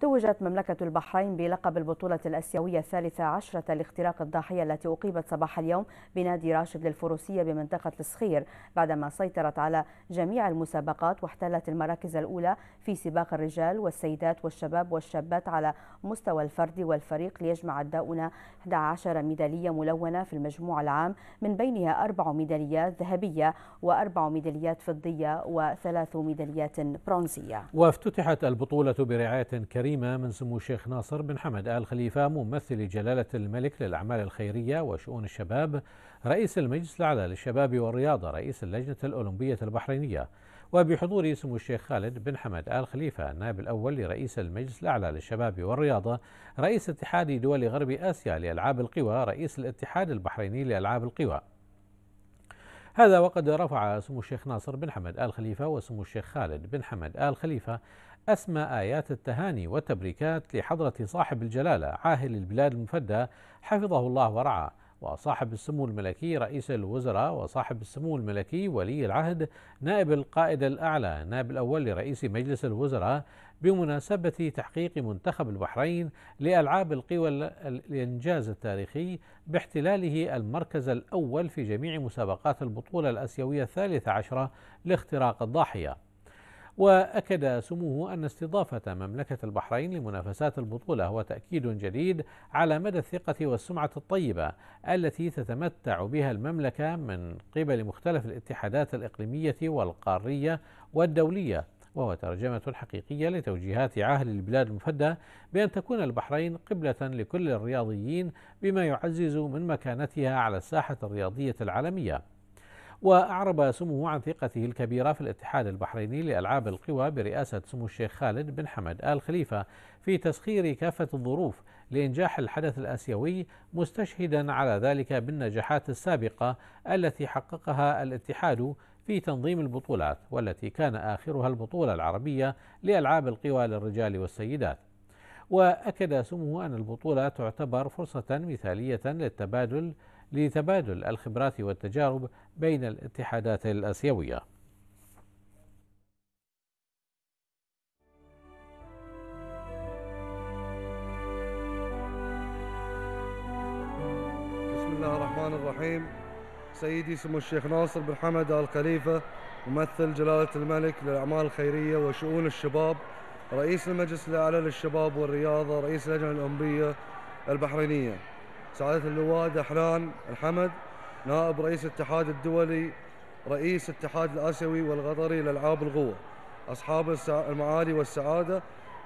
توجت مملكة البحرين بلقب البطولة الأسيوية الثالثة عشرة لاختراق الضاحية التي أقيمت صباح اليوم بنادي راشد للفروسية بمنطقة الصخير بعدما سيطرت على جميع المسابقات واحتلت المراكز الأولى في سباق الرجال والسيدات والشباب والشابات على مستوى الفرد والفريق ليجمع الداؤنة 11 ميدالية ملونة في المجموع العام من بينها أربع ميداليات ذهبية وأربع ميداليات فضية وثلاث ميداليات برونزية وافتتحت البطولة برعاية كريمة الكريمة من سمو الشيخ ناصر بن حمد آل خليفة ممثل جلالة الملك للأعمال الخيرية وشؤون الشباب رئيس المجلس الأعلى للشباب والرياضة رئيس اللجنة الأولمبية البحرينية وبحضور سمو الشيخ خالد بن حمد آل خليفة النائب الأول لرئيس المجلس الأعلى للشباب والرياضة رئيس اتحاد دول غرب آسيا لألعاب القوى رئيس الاتحاد البحريني لألعاب القوى هذا وقد رفع سمو الشيخ ناصر بن حمد آل خليفة وسمو الشيخ خالد بن حمد آل خليفة أسمى آيات التهاني والتبريكات لحضرة صاحب الجلالة عاهل البلاد المفدى حفظه الله ورعاه وصاحب السمو الملكي رئيس الوزراء وصاحب السمو الملكي ولي العهد نائب القائد الأعلى نائب الأول لرئيس مجلس الوزراء بمناسبة تحقيق منتخب البحرين لألعاب القوى الإنجاز التاريخي باحتلاله المركز الأول في جميع مسابقات البطولة الأسيوية الثالثة عشرة لاختراق الضاحية وأكد سموه أن استضافة مملكة البحرين لمنافسات البطولة هو تأكيد جديد على مدى الثقة والسمعة الطيبة التي تتمتع بها المملكة من قبل مختلف الاتحادات الإقليمية والقارية والدولية وهو ترجمة حقيقية لتوجيهات عاهل البلاد المفدى بأن تكون البحرين قبلة لكل الرياضيين بما يعزز من مكانتها على الساحة الرياضية العالمية وأعرب سموه عن ثقته الكبيرة في الاتحاد البحريني لألعاب القوى برئاسة سمو الشيخ خالد بن حمد آل خليفة في تسخير كافة الظروف لإنجاح الحدث الآسيوي مستشهدا على ذلك بالنجاحات السابقة التي حققها الاتحاد في تنظيم البطولات والتي كان آخرها البطولة العربية لألعاب القوى للرجال والسيدات وأكد سموه أن البطولة تعتبر فرصة مثالية للتبادل لتبادل الخبرات والتجارب بين الاتحادات الآسيوية بسم الله الرحمن الرحيم سيدي سمو الشيخ ناصر بن حمد آل خليفة ممثل جلالة الملك للأعمال الخيرية وشؤون الشباب رئيس المجلس الأعلى للشباب والرياضة رئيس اللجنة الأولمبية البحرينية سعادة اللواء دحران الحمد نائب رئيس الاتحاد الدولي رئيس الاتحاد الآسيوي والقطري لألعاب القوة أصحاب المعالي والسعادة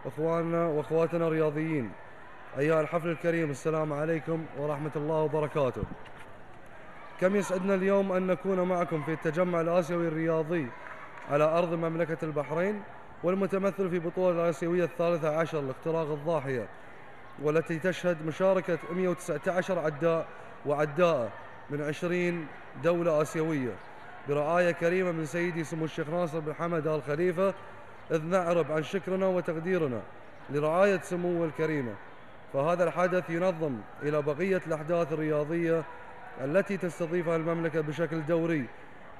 إخواننا وأخواتنا الرياضيين أيها الحفل الكريم السلام عليكم ورحمة الله وبركاته كم يسعدنا اليوم أن نكون معكم في التجمع الآسيوي الرياضي على أرض مملكة البحرين والمتمثل في بطولة الآسيوية الثالثة عشر لاختراق الضاحية والتي تشهد مشاركة 119 عداء وعداءة من 20 دولة آسيوية برعاية كريمة من سيدي سمو الشيخ ناصر بن حمد آل خليفة إذ نعرب عن شكرنا وتقديرنا لرعاية سموه الكريمة فهذا الحدث ينظم إلى بقية الأحداث الرياضية التي تستضيفها المملكة بشكل دوري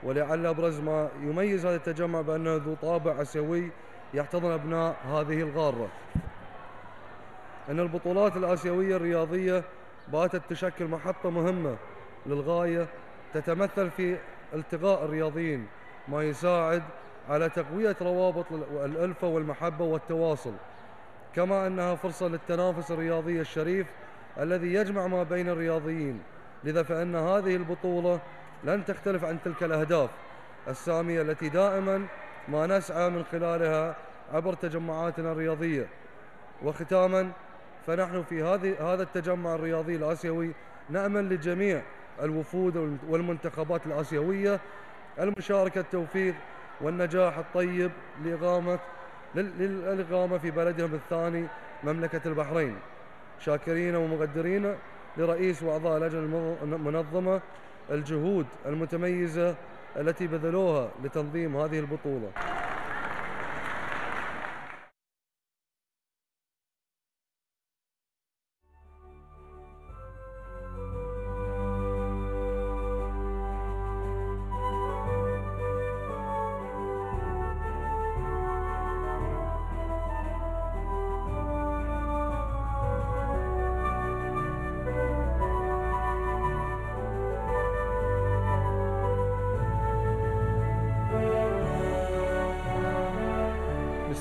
ولعل أبرز ما يميز هذا التجمع بأنه ذو طابع آسيوي يحتضن أبناء هذه القارة أن البطولات الآسيوية الرياضية باتت تشكل محطة مهمة للغاية تتمثل في التقاء الرياضيين ما يساعد على تقوية روابط الألفة والمحبة والتواصل كما أنها فرصة للتنافس الرياضي الشريف الذي يجمع ما بين الرياضيين لذا فإن هذه البطولة لن تختلف عن تلك الأهداف السامية التي دائما ما نسعى من خلالها عبر تجمعاتنا الرياضية وختاما فنحن في هذه هذا التجمع الرياضي الآسيوي نأمل لجميع الوفود والمنتخبات الآسيوية المشاركة التوفيق والنجاح الطيب لإقامة للإقامة في بلدهم الثاني مملكة البحرين شاكرين ومقدرين لرئيس وأعضاء اللجنة المنظمة الجهود المتميزة التي بذلوها لتنظيم هذه البطولة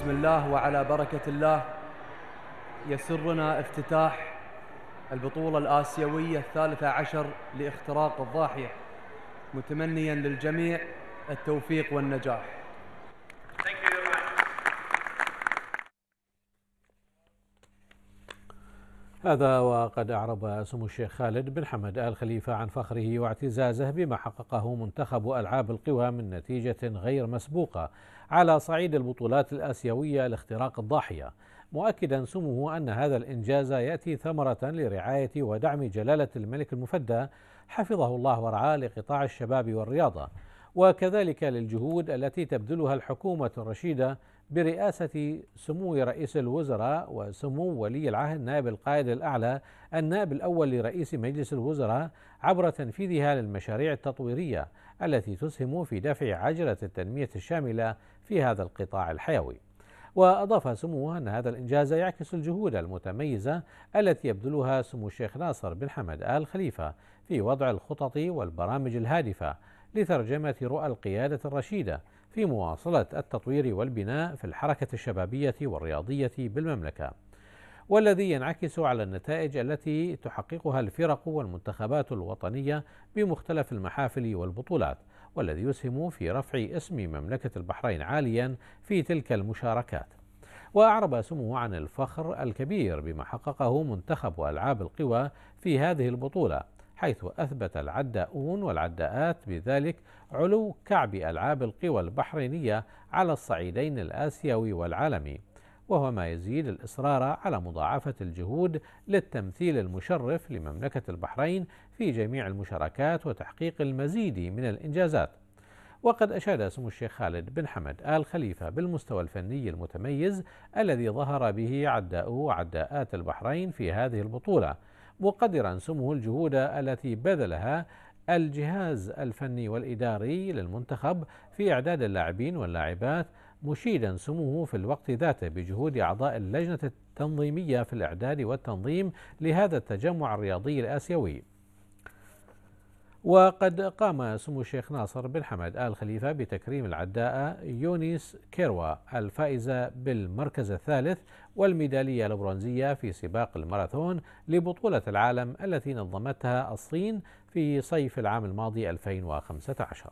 بسم الله وعلى بركة الله يسرنا افتتاح البطولة الآسيوية الثالثة عشر لاختراق الضاحية متمنيا للجميع التوفيق والنجاح هذا وقد أعرب سمو الشيخ خالد بن حمد آل خليفة عن فخره واعتزازه بما حققه منتخب ألعاب القوى من نتيجة غير مسبوقة على صعيد البطولات الآسيوية لاختراق الضاحية مؤكدا سموه أن هذا الإنجاز يأتي ثمرة لرعاية ودعم جلالة الملك المفدى حفظه الله ورعاه لقطاع الشباب والرياضة وكذلك للجهود التي تبذلها الحكومة الرشيدة برئاسة سمو رئيس الوزراء وسمو ولي العهد نائب القائد الأعلى النائب الأول لرئيس مجلس الوزراء عبر تنفيذها للمشاريع التطويرية التي تسهم في دفع عجلة التنمية الشاملة في هذا القطاع الحيوي. وأضاف سموه أن هذا الإنجاز يعكس الجهود المتميزة التي يبذلها سمو الشيخ ناصر بن حمد آل خليفة في وضع الخطط والبرامج الهادفة لترجمة رؤى القيادة الرشيدة في مواصلة التطوير والبناء في الحركة الشبابية والرياضية بالمملكة والذي ينعكس على النتائج التي تحققها الفرق والمنتخبات الوطنية بمختلف المحافل والبطولات والذي يسهم في رفع اسم مملكة البحرين عاليا في تلك المشاركات وأعرب سمو عن الفخر الكبير بما حققه منتخب ألعاب القوى في هذه البطولة حيث أثبت العداؤون والعداءات بذلك علو كعب ألعاب القوى البحرينية على الصعيدين الآسيوي والعالمي وهو ما يزيد الإصرار على مضاعفة الجهود للتمثيل المشرف لمملكة البحرين في جميع المشاركات وتحقيق المزيد من الإنجازات وقد أشاد سمو الشيخ خالد بن حمد آل خليفة بالمستوى الفني المتميز الذي ظهر به عداء وعداءات البحرين في هذه البطولة مقدرا يرسمه الجهود التي بذلها الجهاز الفني والإداري للمنتخب في إعداد اللاعبين واللاعبات مشيدا سموه في الوقت ذاته بجهود أعضاء اللجنة التنظيمية في الإعداد والتنظيم لهذا التجمع الرياضي الآسيوي وقد قام سمو الشيخ ناصر بن حمد آل خليفة بتكريم العداءة يونيس كيروا الفائزة بالمركز الثالث والميدالية البرونزية في سباق الماراثون لبطولة العالم التي نظمتها الصين في صيف العام الماضي 2015